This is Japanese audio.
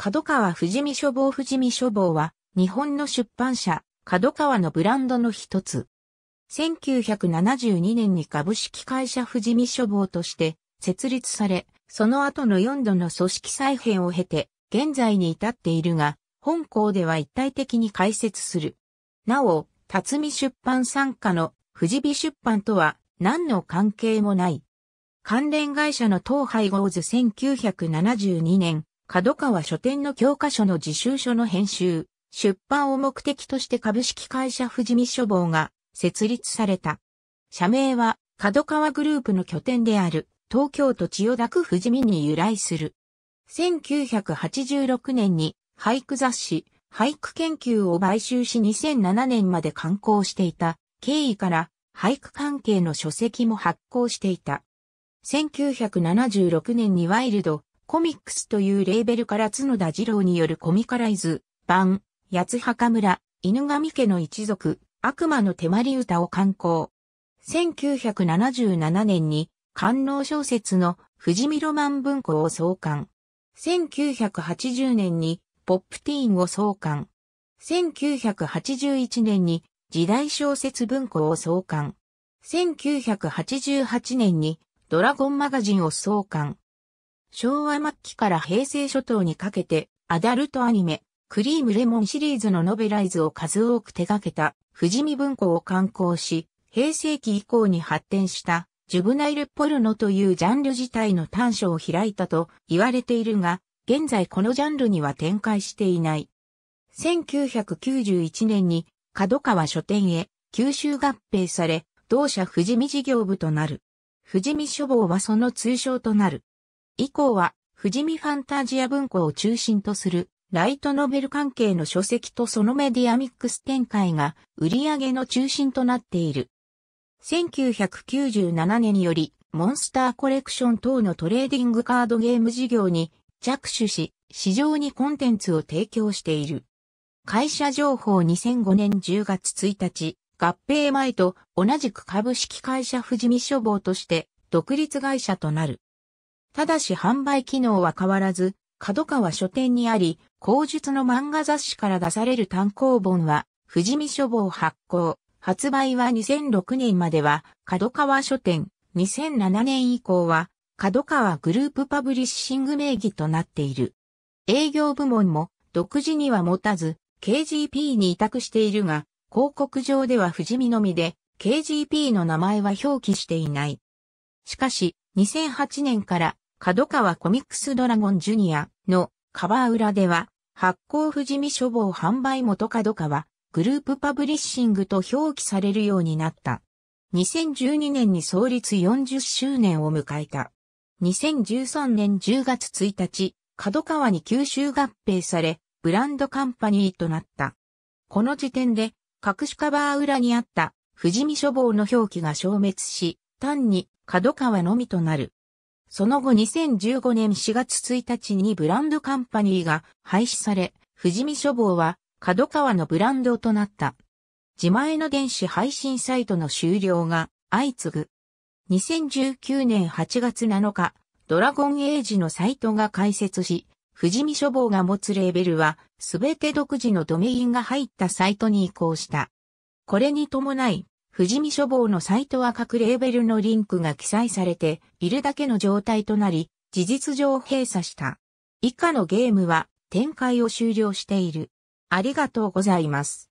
角川富士見書房富士見書房は、日本の出版社、角川のブランドの一つ。1972年に株式会社富士見書房として設立され、その後の4度の組織再編を経て、現在に至っているが、本校では一体的に開設する。なお、辰巳出版参加の富士美出版とは何の関係もない。関連会社の東廃合図1972年、角川書店の教科書の自習書の編集、出版を目的として株式会社富士見書房が設立された。社名は角川グループの拠点である東京都千代田区富士見に由来する。1986年に俳句雑誌、俳句研究を買収し2007年まで刊行していた経緯から俳句関係の書籍も発行していた。1976年にワイルド、コミックスというレーベルから角田二郎によるコミカライズ、版、八墓村、犬神家の一族、悪魔の手まり歌を刊行。1977年に、官能小説の藤見ロマン文庫を創刊。1980年に、ポップティーンを創刊。1981年に、時代小説文庫を創刊。1988年に、ドラゴンマガジンを創刊。昭和末期から平成初頭にかけて、アダルトアニメ、クリームレモンシリーズのノベライズを数多く手掛けた、富士見文庫を刊行し、平成期以降に発展した、ジュブナイルポルノというジャンル自体の短所を開いたと言われているが、現在このジャンルには展開していない。1991年に、角川書店へ、吸収合併され、同社富士見事業部となる。富士見書房はその通称となる。以降は、富士見ファンタジア文庫を中心とする、ライトノベル関係の書籍とそのメディアミックス展開が、売り上げの中心となっている。1997年により、モンスターコレクション等のトレーディングカードゲーム事業に着手し、市場にコンテンツを提供している。会社情報2005年10月1日、合併前と同じく株式会社富士見書房として独立会社となる。ただし販売機能は変わらず、角川書店にあり、口述の漫画雑誌から出される単行本は、富士見書房発行。発売は2006年までは、角川書店。2007年以降は、角川グループパブリッシング名義となっている。営業部門も、独自には持たず、KGP に委託しているが、広告上では富士見のみで、KGP の名前は表記していない。しかし、2008年から角川コミックスドラゴンジュニアのカバー裏では発行不死身処方販売元角川グループパブリッシングと表記されるようになった。2012年に創立40周年を迎えた。2013年10月1日、角川に吸収合併され、ブランドカンパニーとなった。この時点で、各種カバー裏にあった、富士見書房の表記が消滅し、単に角川のみとなる。その後2015年4月1日にブランドカンパニーが廃止され、富士見書房は角川のブランドとなった。自前の電子配信サイトの終了が相次ぐ。2019年8月7日、ドラゴンエイジのサイトが開設し、富士見書房が持つレーベルは、すべて独自のドメインが入ったサイトに移行した。これに伴い、富士見書房のサイトは各レーベルのリンクが記載されているだけの状態となり、事実上閉鎖した。以下のゲームは展開を終了している。ありがとうございます。